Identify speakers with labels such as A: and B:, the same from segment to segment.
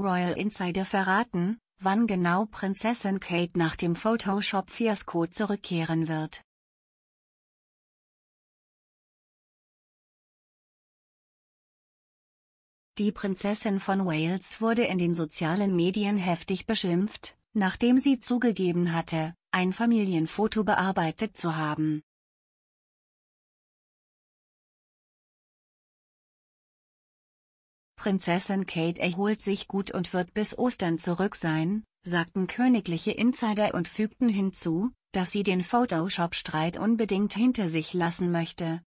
A: Royal Insider verraten, wann genau Prinzessin Kate nach dem Photoshop-Fiasko zurückkehren wird. Die Prinzessin von Wales wurde in den sozialen Medien heftig beschimpft, nachdem sie zugegeben hatte, ein Familienfoto bearbeitet zu haben. Prinzessin Kate erholt sich gut und wird bis Ostern zurück sein, sagten königliche Insider und fügten hinzu, dass sie den Photoshop-Streit unbedingt hinter sich lassen möchte.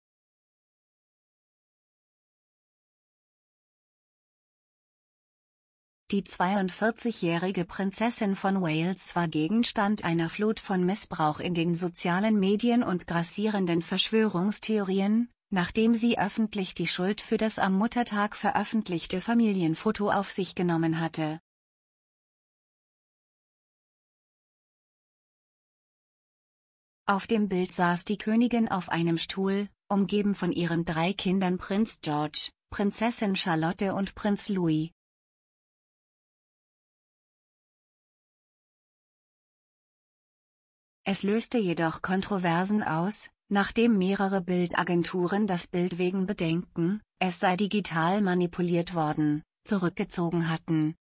A: Die 42-jährige Prinzessin von Wales war Gegenstand einer Flut von Missbrauch in den sozialen Medien und grassierenden Verschwörungstheorien, nachdem sie öffentlich die Schuld für das am Muttertag veröffentlichte Familienfoto auf sich genommen hatte. Auf dem Bild saß die Königin auf einem Stuhl, umgeben von ihren drei Kindern Prinz George, Prinzessin Charlotte und Prinz Louis. Es löste jedoch Kontroversen aus, Nachdem mehrere Bildagenturen das Bild wegen Bedenken, es sei digital manipuliert worden, zurückgezogen hatten.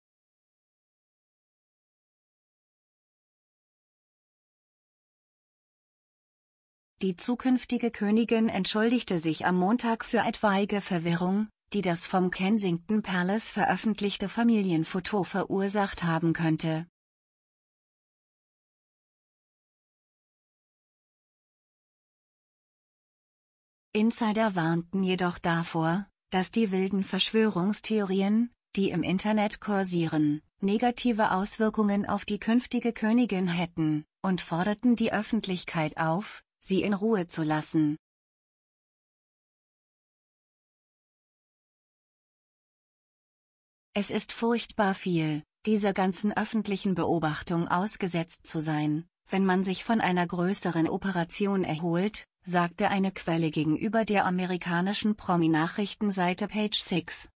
A: Die zukünftige Königin entschuldigte sich am Montag für etwaige Verwirrung, die das vom Kensington Palace veröffentlichte Familienfoto verursacht haben könnte.
B: Insider warnten
A: jedoch davor, dass die wilden Verschwörungstheorien, die im Internet kursieren, negative Auswirkungen auf die künftige Königin hätten, und forderten die Öffentlichkeit auf, sie in Ruhe zu lassen.
B: Es ist furchtbar
A: viel, dieser ganzen öffentlichen Beobachtung ausgesetzt zu sein, wenn man sich von einer größeren Operation erholt, sagte eine Quelle gegenüber der amerikanischen Promi-Nachrichtenseite Page 6.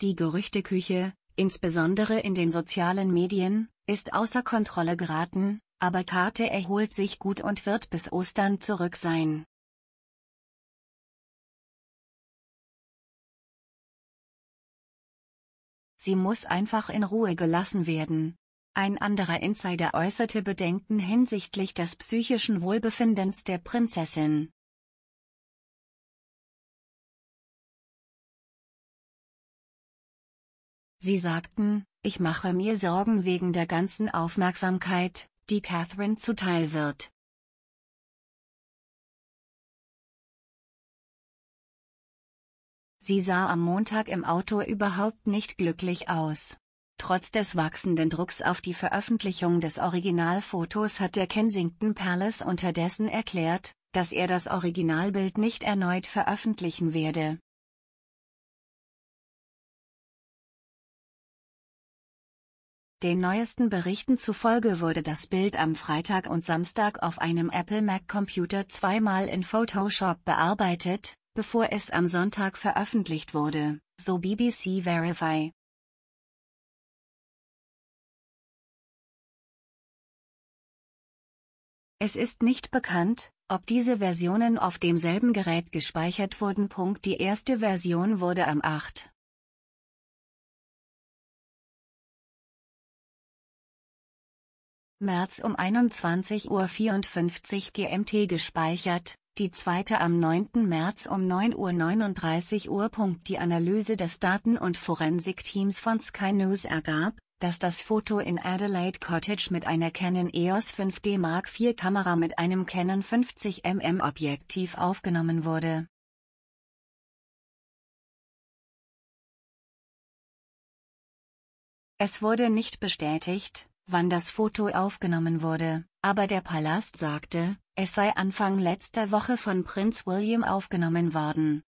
A: Die Gerüchteküche, insbesondere in den sozialen Medien, ist außer Kontrolle geraten, aber Karte erholt sich gut und wird bis Ostern zurück sein.
B: sie muss einfach in
A: Ruhe gelassen werden. Ein anderer Insider äußerte Bedenken hinsichtlich des psychischen Wohlbefindens der Prinzessin.
B: Sie sagten, ich mache mir Sorgen wegen der ganzen Aufmerksamkeit, die Catherine zuteil wird.
A: Sie sah am Montag im Auto überhaupt nicht glücklich aus. Trotz des wachsenden Drucks auf die Veröffentlichung des Originalfotos hat der Kensington Palace unterdessen erklärt, dass er das Originalbild nicht erneut veröffentlichen werde. Den neuesten Berichten zufolge wurde das Bild am Freitag und Samstag auf einem Apple Mac Computer zweimal in Photoshop bearbeitet, bevor es am Sonntag veröffentlicht wurde, so BBC Verify. Es ist nicht bekannt, ob diese Versionen auf demselben Gerät gespeichert wurden. Die erste Version wurde am 8. März um 21.54 Uhr GMT gespeichert, die zweite am 9. März um 9.39 Uhr. Die Analyse des Daten- und Forensikteams von Sky News ergab, dass das Foto in Adelaide Cottage mit einer Canon EOS 5D Mark IV Kamera mit einem Canon 50mm Objektiv aufgenommen wurde. Es wurde nicht bestätigt, wann das Foto aufgenommen wurde, aber der Palast sagte, es sei Anfang letzter Woche von Prinz William aufgenommen worden.